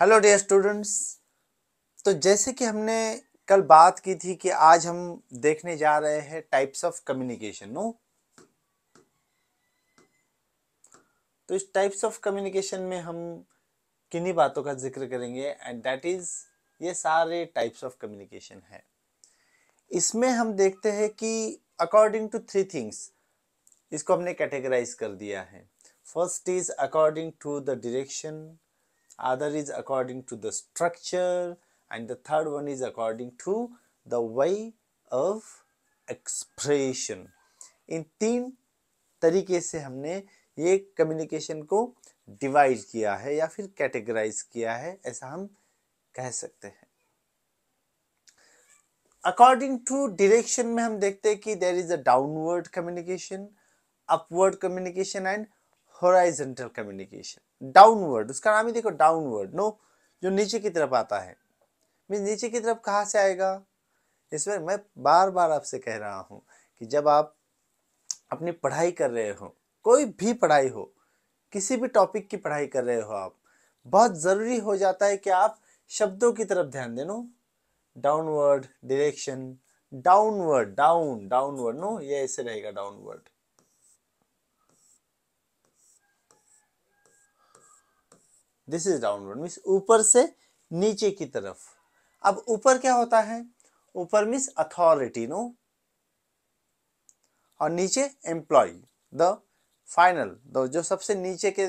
Hello day students तो जैसे कि हमने कल बात की थी कि आज हम देखने जा रहे हैं टाइप्स ऑफ कम्युनिकेशन नो तो इस टाइप्स ऑफ कम्युनिकेशन में हम किन्हीं बातों का जिक्र करेंगे एंड दैट इज ये सारे टाइप्स ऑफ कम्युनिकेशन है इसमें हम देखते हैं कि अकॉर्डिंग टू थ्री थिंग्स इसको हमने कैटेगराइज कर दिया है first is according to the direction other is according to the structure and the third one is according to the way of expression इन तीन तरीके से हमने ये कम्युनिकेशन को डिवाइड किया है या फिर कैटेगराइज किया है ऐसा हम कह सकते हैं अकॉर्डिंग टू डिरेक्शन में हम देखते हैं कि there is a downward communication upward communication and horizontal communication downward उसका नाम ही देखो डाउनवर्ड नो जो नीचे की तरफ आता है मीन नीचे की तरफ कहाँ से आएगा इसमें मैं बार बार आपसे कह रहा हूँ कि जब आप अपनी पढ़ाई कर रहे हो कोई भी पढ़ाई हो किसी भी टॉपिक की पढ़ाई कर रहे हो आप बहुत ज़रूरी हो जाता है कि आप शब्दों की तरफ ध्यान दे no downward direction downward down downward no ये ऐसे रहेगा downward this is downward means ऊपर से नीचे की तरफ अब ऊपर क्या होता है ऊपर मीन्स अथॉरिटी नो और नीचे एम्प्लॉय द फाइनल द जो सबसे नीचे के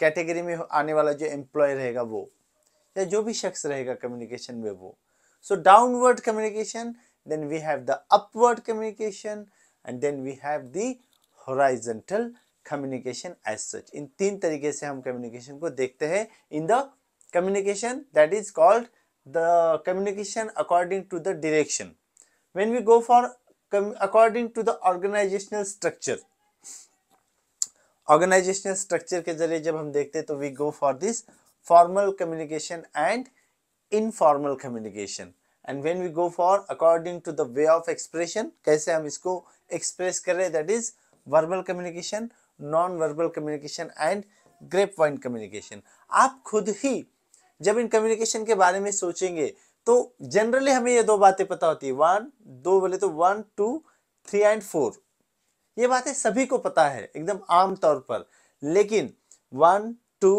कैटेगरी में आने वाला जो एम्प्लॉय रहेगा वो या जो भी शख्स रहेगा कम्युनिकेशन में वो so downward communication then we have the upward communication and then we have the horizontal communication as such in तीन तरीके से हम कम्युनिकेशन को देखते हैं in the communication that is called the communication according to the direction when we go for according to the organisational structure organisational structure के जरिए जब हम देखते हैं तो we go for this formal communication and informal communication and when we go for according to the way of expression कैसे हम इसको एक्सप्रेस कर रहे हैं that is verbal communication non verbal communication and grapevine communication आप खुद ही जब in communication के बारे में सोचेंगे तो जनरली हमें ये दो बातें पता होती है वन दो बोले तो one two three and four ये बातें सभी को पता है एकदम आम तौर पर लेकिन one two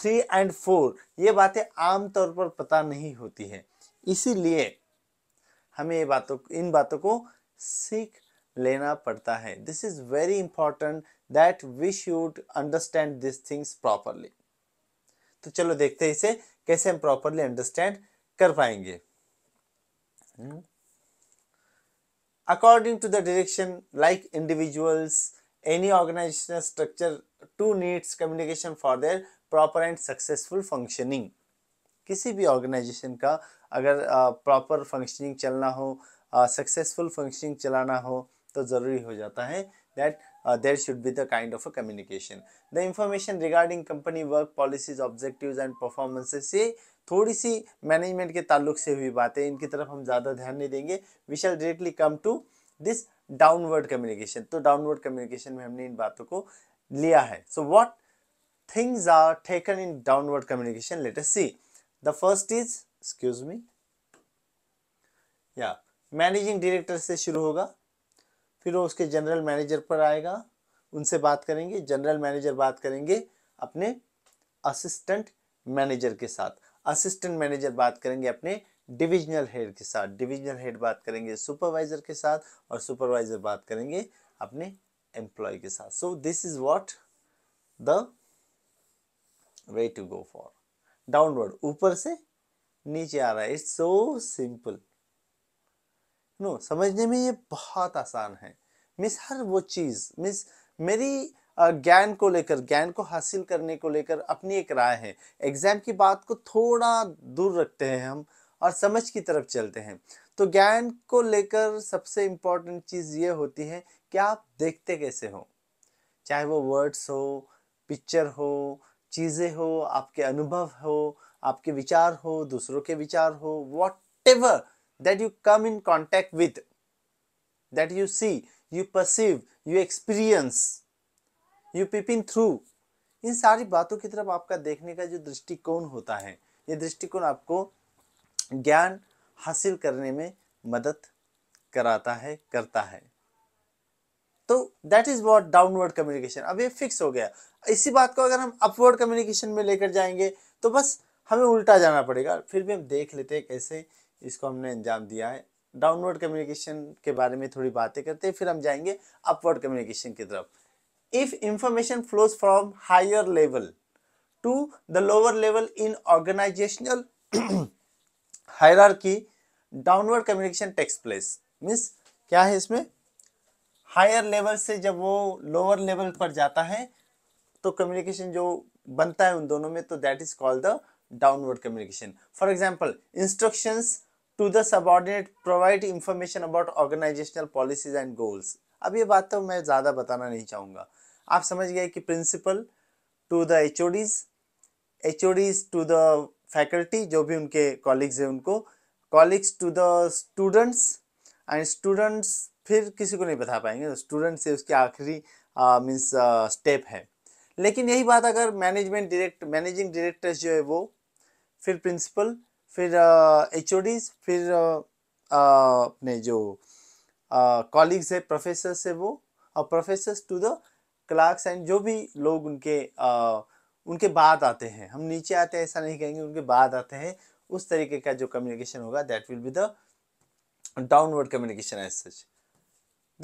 three and four ये बातें आम तौर पर पता नहीं होती है इसीलिए हमें ये बातों इन बातों को सीख लेना पड़ता है this is very important that we should understand this things properly तो चलो देखते हैं इसे कैसे हम प्रॉपरली अंडरस्टैंड कर पाएंगे according to the direction like individuals any organisational structure to needs communication for their proper and successful functioning किसी भी ऑर्गेनाइजेशन का अगर प्रॉपर फंक्शनिंग चलना हो सक्सेसफुल फंक्शनिंग चलाना हो तो ज़रूरी हो जाता है that there should be the kind of a communication the information regarding company work policies objective and and performances से थोड़ी सी मैनेजमेंट के ताल्लुक से हुई बातें इनकी तरफ हम ज़्यादा ध्यान नहीं देंगे we shall directly come to this downward communication तो डाउनवर्ड कम्युनिकेशन में हमने इन बातों को लिया है so what things are taken in downward communication let us see the first is excuse me या मैनेजिंग डायरेक्टर से शुरू होगा फिर वो उसके जनरल मैनेजर पर आएगा उनसे बात करेंगे जनरल मैनेजर बात करेंगे अपने असिस्टेंट मैनेजर के साथ असिस्टेंट मैनेजर बात करेंगे अपने डिविजनल हेड के साथ डिविजनल हेड बात करेंगे सुपरवाइजर के साथ और सुपरवाइजर बात करेंगे अपने एम्प्लॉय के साथ so this is what the way to go for downward ऊपर से नीचे आ रहा है इट्स सो सिंपल नो समझने में ये बहुत आसान है मिस हर वो चीज़ मिस मेरी ज्ञान को लेकर ज्ञान को हासिल करने को लेकर अपनी एक राय है एग्जाम की बात को थोड़ा दूर रखते हैं हम और समझ की तरफ चलते हैं तो ज्ञान को लेकर सबसे इम्पोर्टेंट चीज़ ये होती है कि आप देखते कैसे हो चाहे वो वर्ड्स हो पिक्चर हो चीज़ें हो आपके अनुभव हो आपके विचार हो दूसरों के विचार हो whatever that you come in contact with, that you see, you perceive, you experience, you peeping through. इन सारी बातों की तरफ आपका देखने का जो दृष्टिकोण होता है ये दृष्टिकोण आपको ज्ञान हासिल करने में मदद कराता है करता है तो that is what downward communication अब ये फिक्स हो गया इसी बात को अगर हम अपवर्ड कम्युनिकेशन में लेकर जाएंगे तो बस हमें उल्टा जाना पड़ेगा फिर भी हम देख लेते हैं कैसे इसको हमने अंजाम दिया है डाउनवर्ड कम्युनिकेशन के बारे में थोड़ी बातें करते हैं फिर हम जाएंगे अपवर्ड कम्युनिकेशन की तरफ if information flows from higher level to the lower level in organisational की downward communication takes place means क्या है इसमें हायर लेवल से जब वो लोअर लेवल पर जाता है तो कम्युनिकेशन जो बनता है उन दोनों में तो that is called the downward communication for example instructions to the subordinate provide information about organisational policies and goals अब ये बात तो मैं ज़्यादा बताना नहीं चाहूँगा आप समझ गए कि principal to the H ODs H ODs to the faculty जो भी उनके कॉलिग्स हैं उनको colleagues to the students and students फिर किसी को नहीं बता पाएंगे स्टूडेंट्स तो स्टूडेंट से उसके आखिरी मीन्स स्टेप है लेकिन यही बात अगर मैनेजमेंट डायरेक्ट मैनेजिंग डायरेक्टर्स जो है वो फिर प्रिंसिपल फिर एच फिर अपने जो कॉलिग्स है प्रोफेसर्स है वो और professors to the clerks and जो भी लोग उनके uh, उनके बाद आते हैं हम नीचे आते हैं ऐसा नहीं कहेंगे उनके बाद आते हैं उस तरीके का जो कम्युनिकेशन होगा that will be the downward communication as such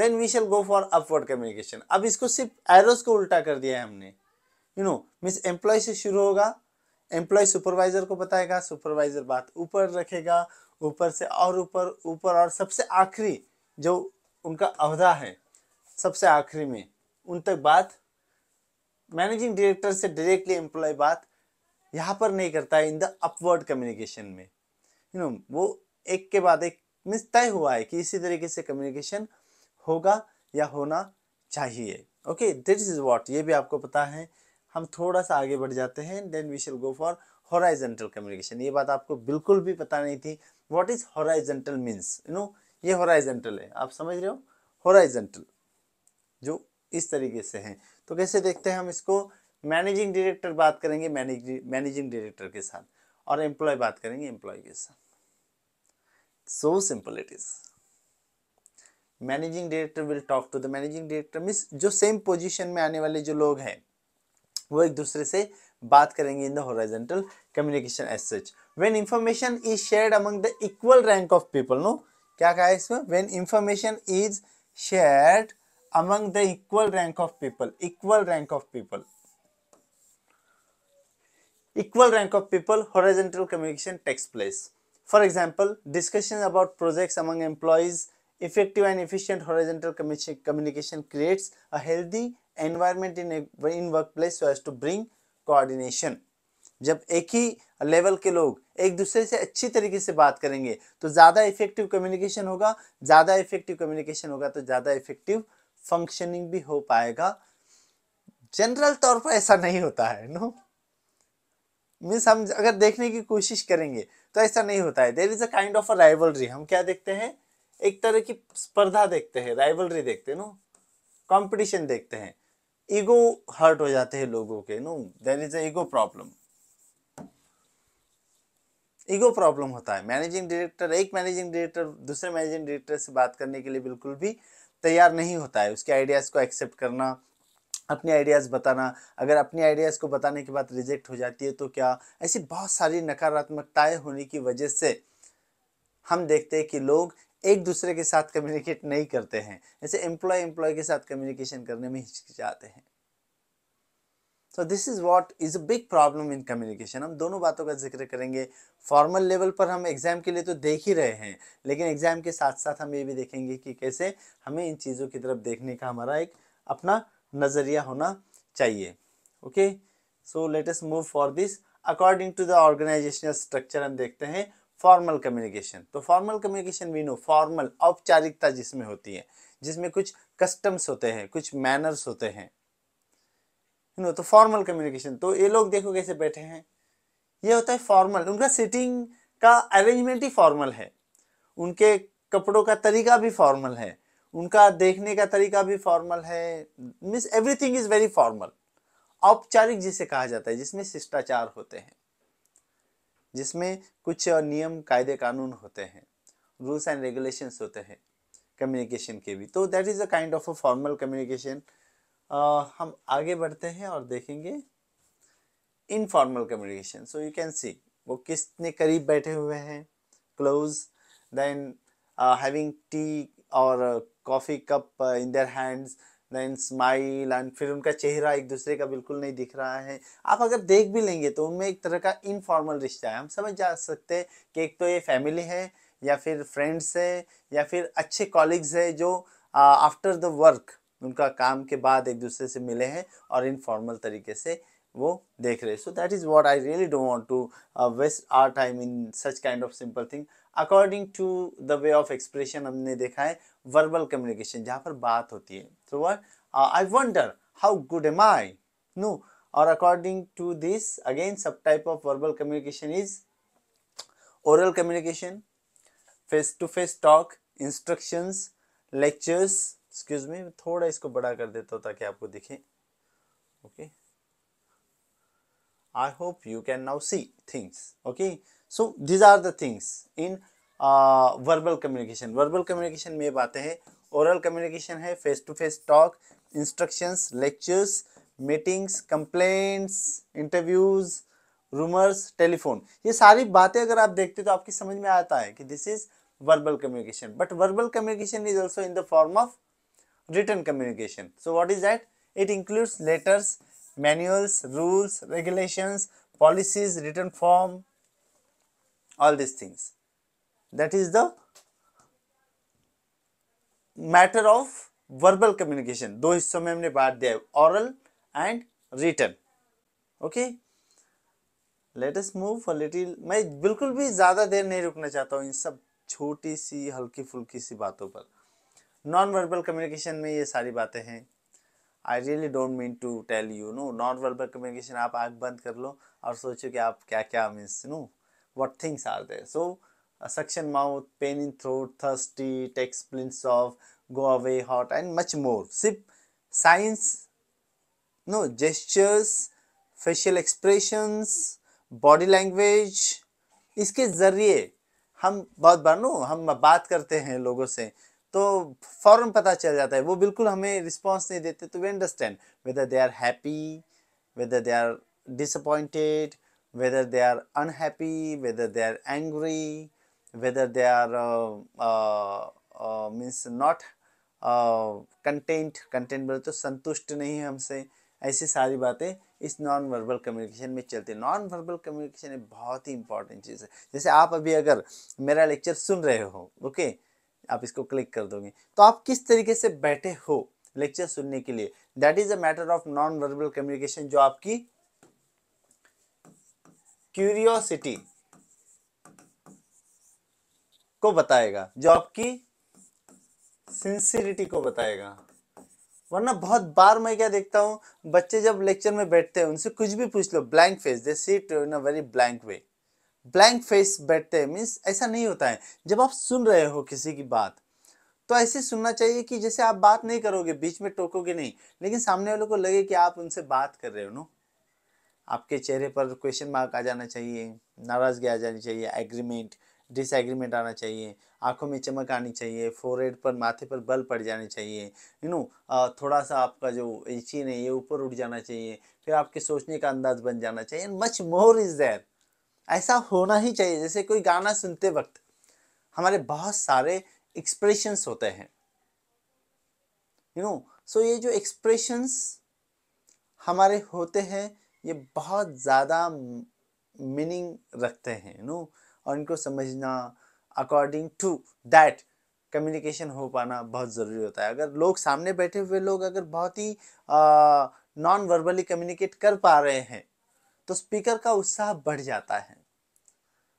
then we shall go for upward communication अब इसको सिर्फ एरोस को उल्टा कर दिया है हमने यू नो मिस एम्प्लॉय से शुरू होगा एम्प्लॉय सुपरवाइजर को बताएगा सुपरवाइजर बात ऊपर रखेगा ऊपर से और ऊपर ऊपर और सबसे आखिरी जो उनका अहदा है सबसे आखिरी में उन तक बात मैनेजिंग डायरेक्टर से डायरेक्टली एम्प्लॉय बात यहाँ पर नहीं करता है इन द अपवर्ड कम्युनिकेशन में यू नो वो एक के बाद एक मिस तय हुआ है कि इसी तरीके से कम्युनिकेशन होगा या होना चाहिए ओके दिट इज़ वॉट ये भी आपको पता है हम थोड़ा सा आगे बढ़ जाते हैं then we shall go for horizontal communication ये बात आपको बिल्कुल भी पता नहीं थी what is horizontal means you know ये हॉराइजेंटल है आप समझ रहे हो हॉराइजेंटल जो इस तरीके से हैं तो कैसे देखते हैं हम इसको मैनेजिंग डायरेक्टर बात करेंगे मैनेजिंग डायरेक्टर के साथ और एम्प्लॉय बात करेंगे एम्प्लॉय के साथ so simple it is managing director will talk to the managing director means जो सेम पोजीशन में आने वाले जो लोग हैं वो एक दूसरे से बात करेंगे in the horizontal communication as such when information is shared among the equal rank of people no क्या कहा इसमें when information is shared among the equal rank of people equal rank of people equal rank of people horizontal communication takes place for example discussion about project among employees effective and efficient horizontal communication creates a healthy environment in in work place so as to bring coordination जब एक ही level के लोग एक दूसरे से अच्छी तरीके से बात करेंगे तो ज़्यादा इफेक्टिव कम्युनिकेशन होगा ज़्यादा इफेक्टिव कम्युनिकेशन होगा तो ज़्यादा इफेक्टिव फंक्शनिंग भी हो पाएगा जनरल तौर पर ऐसा नहीं होता है नो मीन्स हम अगर देखने की कोशिश करेंगे तो ऐसा नहीं होता है there is a kind of a rivalry हम क्या देखते हैं एक तरह की स्पर्धा देखते हैं राइवलरी देखते हैं नो कंपटीशन देखते हैं ईगो हर्ट हो जाते हैं लोगों के no there is ego problem ego problem होता है मैनेजिंग डायरेक्टर एक मैनेजिंग डायरेक्टर दूसरे मैनेजिंग डायरेक्टर से बात करने के लिए बिल्कुल भी तैयार नहीं होता है उसके आइडियाज़ को एक्सेप्ट करना अपने आइडियाज़ बताना अगर अपने आइडियाज़ को बताने के बाद रिजेक्ट हो जाती है तो क्या ऐसी बहुत सारी नकारात्मकताएं होने की वजह से हम देखते हैं कि लोग एक दूसरे के साथ कम्युनिकेट नहीं करते हैं जैसे एम्प्लॉय एम्प्लॉय के साथ कम्युनिकेशन करने में हिचकिचाते हैं so this is what is a big problem in communication हम दोनों बातों का जिक्र करेंगे फॉर्मल लेवल पर हम एग्ज़ाम के लिए तो देख ही रहे हैं लेकिन एग्ज़ाम के साथ साथ हम ये भी देखेंगे कि कैसे हमें इन चीज़ों की तरफ देखने का हमारा एक अपना नज़रिया होना चाहिए okay so latest move for this according to the organisational structure हम देखते हैं फॉर्मल कम्युनिकेशन तो formal communication we know formal औपचारिकता जिसमें होती है जिसमें कुछ कस्टम्स होते हैं कुछ मैनर्स होते हैं नो तो फॉर्मल कम्युनिकेशन तो ये लोग देखो कैसे बैठे हैं ये होता है फॉर्मल उनका सिटिंग का अरेंजमेंट ही फॉर्मल है उनके कपड़ों का तरीका भी फॉर्मल है उनका देखने का तरीका भी फॉर्मल है means everything is very formal औपचारिक जिसे कहा जाता है जिसमें शिष्टाचार होते हैं जिसमें कुछ नियम कायदे कानून होते हैं रूल्स एंड रेगुलेशंस होते हैं कम्युनिकेशन के भी तो that is a kind of a formal communication हम आगे बढ़ते हैं और देखेंगे informal communication so you can see वो किसने करीब बैठे हुए हैं क्लोज देन हैविंग टी और coffee cup in their hands then smile and फिर उनका चेहरा एक दूसरे का बिल्कुल नहीं दिख रहा है आप अगर देख भी लेंगे तो उनमें एक तरह का इनफॉर्मल रिश्ता है हम समझ जा सकते हैं कि एक तो ये फैमिली है या फिर फ्रेंड्स है या फिर अच्छे कॉलिग्स है जो आफ्टर द वर्क उनका काम के बाद एक दूसरे से मिले हैं और इनफॉर्मल तरीके से वो देख रहे हैं so that is what I really don't want to waste our time in such kind of simple thing according to the way of expression हमने देखा है वर्बल कम्युनिकेशन जहाँ पर बात होती है तो what I wonder how good am I no और according to this again subtype of verbal communication is oral communication face to face talk instructions lectures excuse me थोड़ा इसको बड़ा कर देता हूँ ताकि आपको दिखे okay I hope you can now see things okay so these are the things in verbal communication verbal communication में बातें हैं ओरल कम्युनिकेशन है face to face talk instructions lectures meetings complaints interviews rumours telephone ये सारी बातें अगर आप देखते तो आपकी समझ में आता है कि this is verbal communication but verbal communication is also in the form of written communication so what is that it includes letters manuals rules regulations policies written form all this things that is the matter of verbal communication दो हिस्सों में हमने बांट दिया है oral and written okay let us move a little मैं बिल्कुल भी ज़्यादा देर नहीं रुकना चाहता हूँ इन सब छोटी सी हल्की फुल्की सी बातों पर नॉन वर्बल कम्युनिकेशन में ये सारी बातें हैं I really don't mean to tell you no non verbal communication आप आँख बंद कर लो और सोचो कि आप क्या क्या means no what things are there so uh, suction mouth, pain in throat, thirsty, text splints off, go away, hot and much more. Sip, signs, no, gestures, facial expressions, body language, इसके ज़रिए हम बहुत बार no हम बात करते हैं लोगों से तो फौरन पता चल जाता है वो बिल्कुल हमें रिस्पांस नहीं देते तो we understand whether they are happy whether they are disappointed whether they are unhappy, whether they are angry, whether they are uh, uh, uh, means not content content बोले तो संतुष्ट नहीं है हमसे ऐसी सारी बातें इस नॉन वर्बल कम्युनिकेशन में चलती है नॉन वर्बल कम्युनिकेशन एक बहुत ही इंपॉर्टेंट चीज़ है जैसे आप अभी अगर मेरा लेक्चर सुन रहे हो ओके आप इसको क्लिक कर दोगे तो आप किस तरीके से बैठे हो लेक्चर सुनने के लिए that is a matter of non verbal communication जो आपकी क्यूरियोसिटी को बताएगा जो आपकी सिंसियरिटी को बताएगा वरना बहुत बार मैं क्या देखता हूँ बच्चे जब लेक्चर में बैठते हैं उनसे कुछ भी पूछ लो blank face they sit in a very blank way blank face बैठते हैं मीन्स ऐसा नहीं होता है जब आप सुन रहे हो किसी की बात तो ऐसे सुनना चाहिए कि जैसे आप बात नहीं करोगे बीच में टोकोगे नहीं लेकिन सामने वालों को लगे कि आप उनसे बात कर रहे हो नो आपके चेहरे पर क्वेश्चन मार्क आ जाना चाहिए नाराजगी आ जानी चाहिए एग्रीमेंट डिसएग्रीमेंट आना चाहिए आंखों में चमक आनी चाहिए फोरहेड पर माथे पर बल पड़ जाने चाहिए यू नो थोड़ा सा आपका जो चीन है ये ऊपर उठ जाना चाहिए फिर आपके सोचने का अंदाज बन जाना चाहिए and much more is there ऐसा होना ही चाहिए जैसे कोई गाना सुनते वक्त हमारे बहुत सारे एक्सप्रेशंस होते हैं यू नो सो ये जो एक्सप्रेशंस हमारे होते हैं ये बहुत ज़्यादा मीनिंग रखते हैं यू नो और इनको समझना अकॉर्डिंग टू दैट कम्युनिकेशन हो पाना बहुत ज़रूरी होता है अगर लोग सामने बैठे हुए लोग अगर बहुत ही नॉन वर्बली कम्युनिकेट कर पा रहे हैं तो स्पीकर का उत्साह बढ़ जाता है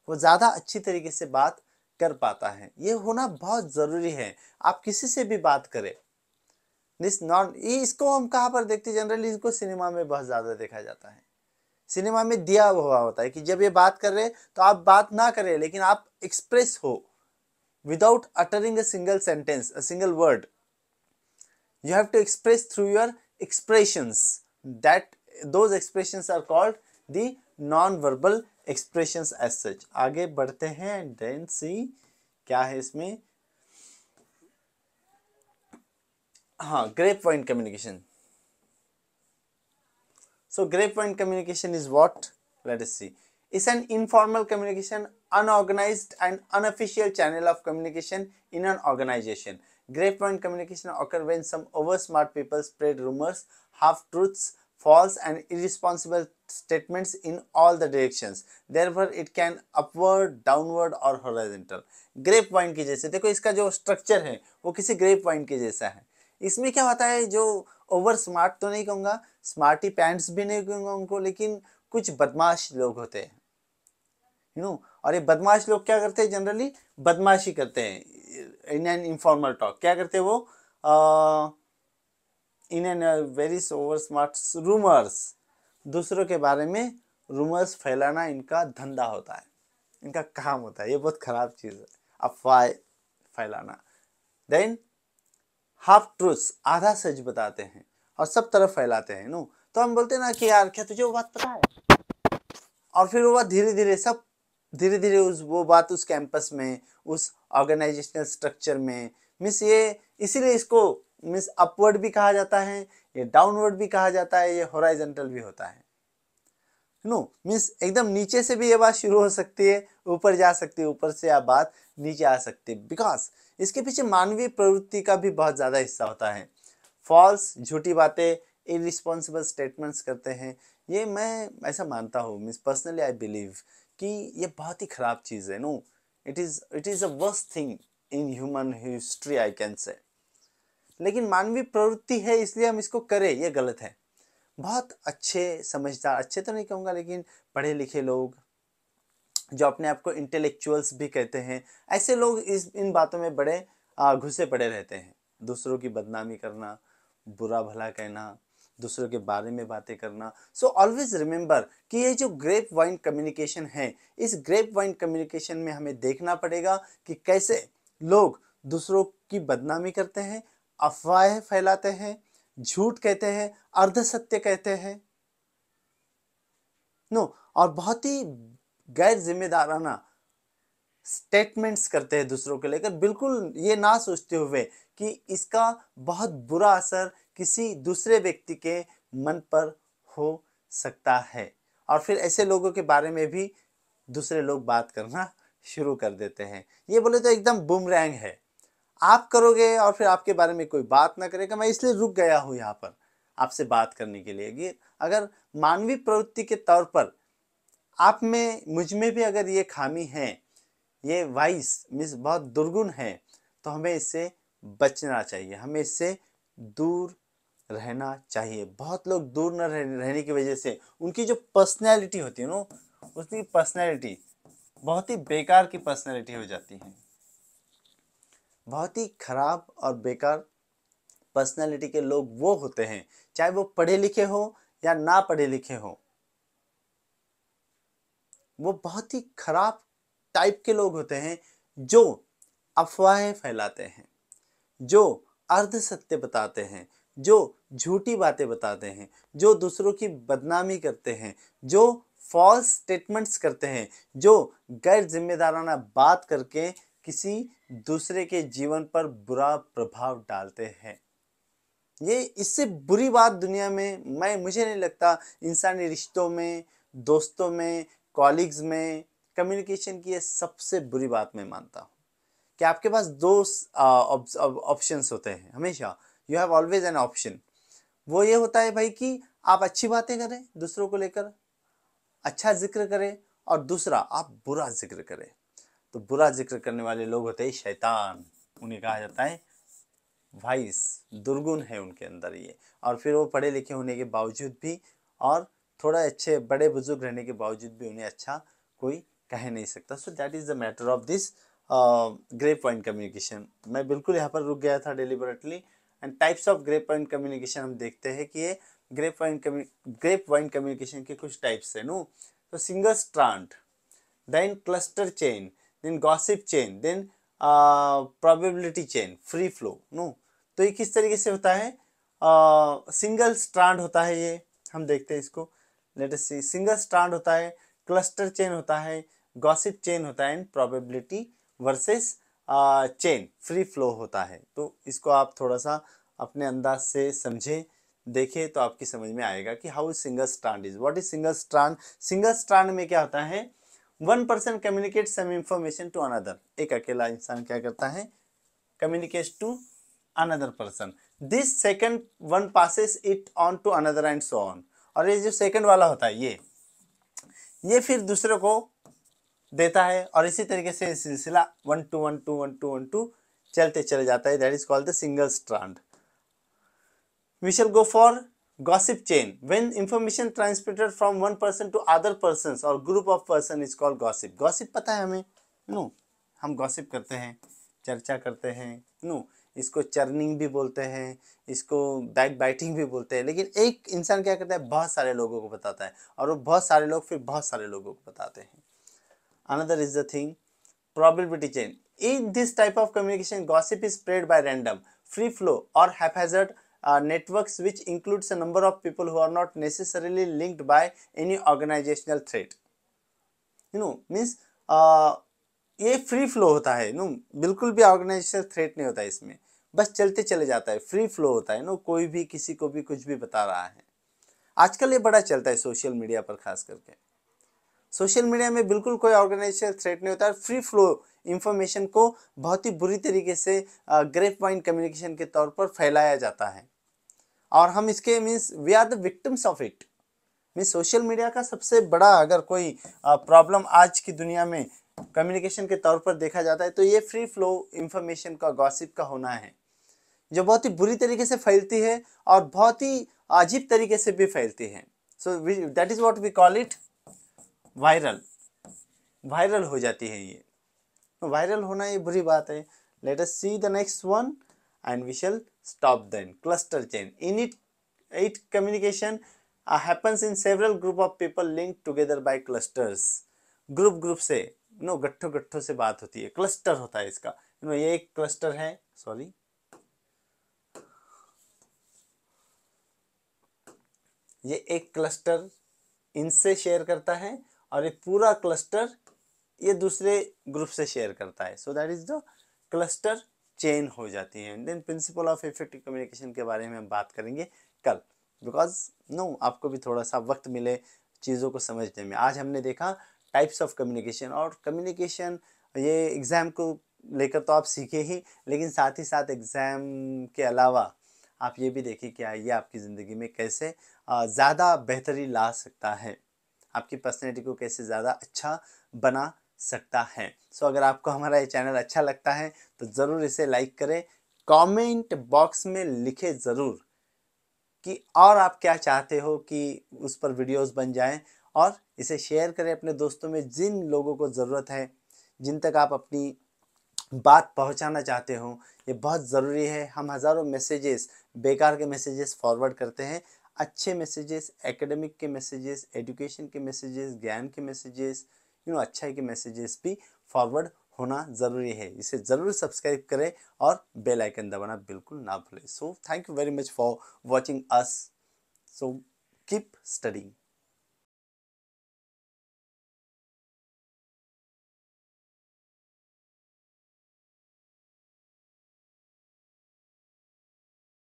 वो ज़्यादा अच्छी तरीके से बात कर पाता है ये होना बहुत ज़रूरी है आप किसी से भी बात करें दिस नॉन इसको हम कहाँ पर देखते जनरली इसको सिनेमा में बहुत ज़्यादा देखा जाता है सिनेमा में दिया हुआ होता है कि जब ये बात कर रहे हैं तो आप बात ना करें लेकिन आप एक्सप्रेस हो without uttering a single sentence a single word you have to express through your expressions that those expressions are called the non verbal expressions as such आगे बढ़ते हैं देन सी क्या है इसमें हाँ grapevine communication So grapevine communication is what? Let us see. It's an informal communication, unorganized and unofficial channel of communication in an organization. Grapevine communication occurs when some over-smart people spread rumors, half-truths, false and irresponsible statements in all the directions. Therefore, it can upward, downward or horizontal. Grapevine के जैसे देखो इसका जो structure है वो किसी grep grapevine के जैसा है इसमें क्या होता है जो ओवर स्मार्ट तो नहीं कहूँगा स्मार्टी पैंट्स भी नहीं कहूँगा उनको लेकिन कुछ बदमाश लोग होते हैं यू नो और ये बदमाश लोग क्या करते हैं जनरली बदमाशी करते हैं इन एन इनफॉर्मल टॉक क्या करते हैं वो in an very over smart rumours दूसरों के बारे में रूमर्स फैलाना इनका धंधा होता है इनका काम होता है ये बहुत खराब चीज़ है अफवाह फैलाना देन हाफ ट्रूथ आधा सच बताते हैं और सब तरफ फैलाते हैं नो तो हम बोलते हैं ना कि यार क्या तुझे वो बात पता है और फिर वो बात धीरे धीरे सब धीरे धीरे उस वो बात उस कैंपस में उस ऑर्गेनाइजेशनल स्ट्रक्चर में मिस ये इसीलिए इसको मिस अपवर्ड भी कहा जाता है ये डाउनवर्ड भी कहा जाता है ये होराइजेंटल भी होता है नो मीन्स एकदम नीचे से भी ये बात शुरू हो सकती है ऊपर जा सकती है ऊपर से आप बात नीचे आ सकती है बिकॉज इसके पीछे मानवीय प्रवृत्ति का भी बहुत ज़्यादा हिस्सा होता है फॉल्स झूठी बातें इरिस्पॉन्सिबल स्टेटमेंट्स करते हैं ये मैं ऐसा मानता हूँ मीन्स पर्सनली आई बिलीव कि ये बहुत ही ख़राब चीज़ है no it is it is a worst thing in human history I can say लेकिन मानवीय प्रवृत्ति है इसलिए हम इसको करें ये गलत है बहुत अच्छे समझदार अच्छे तो नहीं कहूँगा लेकिन पढ़े लिखे लोग जो अपने आप को इंटेलेक्चुअल्स भी कहते हैं ऐसे लोग इस इन बातों में बड़े घुसे पड़े रहते हैं दूसरों की बदनामी करना बुरा भला कहना दूसरों के बारे में बातें करना सो ऑलवेज रिमेंबर कि ये जो ग्रेप वाइन कम्युनिकेशन है इस ग्रेप वाइन कम्युनिकेशन में हमें देखना पड़ेगा कि कैसे लोग दूसरों की बदनामी करते हैं अफवाहें फैलाते हैं झूठ कहते हैं अर्ध सत्य कहते हैं नो और बहुत ही गैर जिम्मेदाराना स्टेटमेंट्स करते हैं दूसरों को लेकर बिल्कुल ये ना सोचते हुए कि इसका बहुत बुरा असर किसी दूसरे व्यक्ति के मन पर हो सकता है और फिर ऐसे लोगों के बारे में भी दूसरे लोग बात करना शुरू कर देते हैं ये बोले तो एकदम बुमरैंग है आप करोगे और फिर आपके बारे में कोई बात ना करेगा मैं इसलिए रुक गया हूँ यहाँ पर आपसे बात करने के लिए कि अगर मानवीय प्रवृत्ति के तौर पर आप में मुझ में भी अगर ये खामी है ये वाइस मीन्स बहुत दुर्गुण है तो हमें इससे बचना चाहिए हमें इससे दूर रहना चाहिए बहुत लोग दूर न रहने की वजह से उनकी जो पर्सनैलिटी होती है ना उसकी पर्सनैलिटी बहुत ही बेकार की पर्सनैलिटी हो जाती है बहुत ही खराब और बेकार पर्सनैलिटी के लोग वो होते हैं चाहे वो पढ़े लिखे हो या ना पढ़े लिखे हो वो बहुत ही खराब टाइप के लोग होते हैं जो अफवाहें फैलाते हैं जो अर्ध सत्य बताते हैं जो झूठी बातें बताते हैं जो दूसरों की बदनामी करते हैं जो फॉल्स स्टेटमेंट्स करते हैं जो गैर जिम्मेदाराना बात करके किसी दूसरे के जीवन पर बुरा प्रभाव डालते हैं ये इससे बुरी बात दुनिया में मैं मुझे नहीं लगता इंसानी रिश्तों में दोस्तों में कॉलिग्स में कम्युनिकेशन की ये सबसे बुरी बात मैं मानता हूँ कि आपके पास दो ऑप्शंस होते हैं हमेशा you have always an option वो ये होता है भाई कि आप अच्छी बातें करें दूसरों को लेकर अच्छा जिक्र करें और दूसरा आप बुरा जिक्र करें तो बुरा जिक्र करने वाले लोग होते हैं शैतान उन्हें कहा जाता है वाइस दुर्गुण है उनके अंदर ये और फिर वो पढ़े लिखे होने के बावजूद भी और थोड़ा अच्छे बड़े बुजुर्ग रहने के बावजूद भी उन्हें अच्छा कोई कह नहीं सकता so that is the matter of this grapevine communication मैं बिल्कुल यहाँ पर रुक गया था deliberately and types of grapevine communication हम देखते हैं कि ये grapevine grapevine communication के कुछ टाइप्स हैं नो तो single strand then cluster chain then gossip chain then probability chain free flow no तो ये किस तरीके से होता है सिंगल स्ट्रांड होता है ये हम देखते हैं इसको लेट सी सिंगल स्ट्रांड होता है क्लस्टर चेन होता है गॉसिप चेन होता है and probability versus chain free flow होता है तो इसको आप थोड़ा सा अपने अंदाज से समझें देखें तो आपकी समझ में आएगा कि how single strand is what is single strand single strand में क्या होता है one person communicate some information to another एक अकेला इंसान क्या करता है communicate to another person this second one passes it on to another and so on और ये जो सेकंड वाला होता है ये ये फिर दूसरे को देता है और इसी तरीके से सिलसिला one two one two one two one two चलते चले जाता है that is called the single strand we shall go for gossip chain when information transmitted from one person to other persons or group of person is called gossip gossip pata hai hame no. hum gossip karte hain charcha karte hain no. इसको churning भी बोलते हैं इसको back biting भी बोलते हैं लेकिन एक इंसान क्या करता है बहुत सारे लोगों को बताता है और वो बहुत सारे लोग फिर बहुत सारे लोगों को बताते हैं another is the thing probability chain in this type of communication gossip is spread by random free flow or haphazard uh, networks which includes a number of people who are not necessarily linked by any organizational threat you know means uh, ये free flow होता है no बिल्कुल भी organisation threat नहीं होता है इसमें बस चलते चले जाता है फ्री फ्लो होता है नो कोई भी किसी को भी कुछ भी बता रहा है आजकल ये बड़ा चलता है सोशल मीडिया पर खास करके सोशल मीडिया में बिल्कुल कोई ऑर्गेनाइजेशन थ्रेट नहीं होता है फ्री फ्लो इन्फॉर्मेशन को बहुत ही बुरी तरीके से ग्रेप वाइन कम्युनिकेशन के तौर पर फैलाया जाता है और हम इसके means we are the victims of it means social media का सबसे बड़ा अगर कोई प्रॉब्लम आज की दुनिया में कम्युनिकेशन के तौर पर देखा जाता है तो ये फ्री फ्लो इंफॉर्मेशन का गॉसिप का होना है जो बहुत ही बुरी तरीके से फैलती है और बहुत ही अजीब तरीके से भी फैलती है so that is what we call it viral viral हो जाती है ये वायरल होना ये बुरी बात है let us see the next one and we shall stop then cluster chain in it it communication uh, happens in several group of people linked together by clusters group group से no गट्ठो गट्ठो se baat hoti hai cluster hota hai iska you know ye ek cluster hai sorry ये एक cluster इनसे share करता है और ये पूरा क्लस्टर ये दूसरे ग्रुप से शेयर करता है so that is the cluster change हो जाती हैं then principle of effective communication के बारे में हम बात करेंगे कल बिकॉज नो no, आपको भी थोड़ा सा वक्त मिले चीज़ों को समझने में आज हमने देखा टाइप्स ऑफ कम्युनिकेशन और कम्युनिकेशन ये एग्ज़ाम को लेकर तो आप सीखे ही लेकिन साथ ही साथ एग्ज़ाम के अलावा आप ये भी देखिए कि ये आपकी ज़िंदगी में कैसे ज़्यादा बेहतरी ला सकता है आपकी पर्सनैलिटी को कैसे ज़्यादा अच्छा बना सकता है सो so, अगर आपको हमारा ये चैनल अच्छा लगता है तो ज़रूर इसे लाइक करें कमेंट बॉक्स में लिखे ज़रूर कि और आप क्या चाहते हो कि उस पर वीडियोस बन जाएं और इसे शेयर करें अपने दोस्तों में जिन लोगों को ज़रूरत है जिन तक आप अपनी बात पहुंचाना चाहते हो ये बहुत ज़रूरी है हम हज़ारों मैसेजेस बेकार के मैसेजेस फॉरवर्ड करते हैं अच्छे मैसेजेस एकेडमिक के मैसेजेस एजुकेशन के मैसेजेस ज्ञान के मैसेजेस यू नो अच्छा है कि मैसेजेस भी फॉरवर्ड होना ज़रूरी है इसे ज़रूर सब्सक्राइब करें और बेल आइकन दबाना बिल्कुल ना भूलें so thank you very much for watching us so keep studying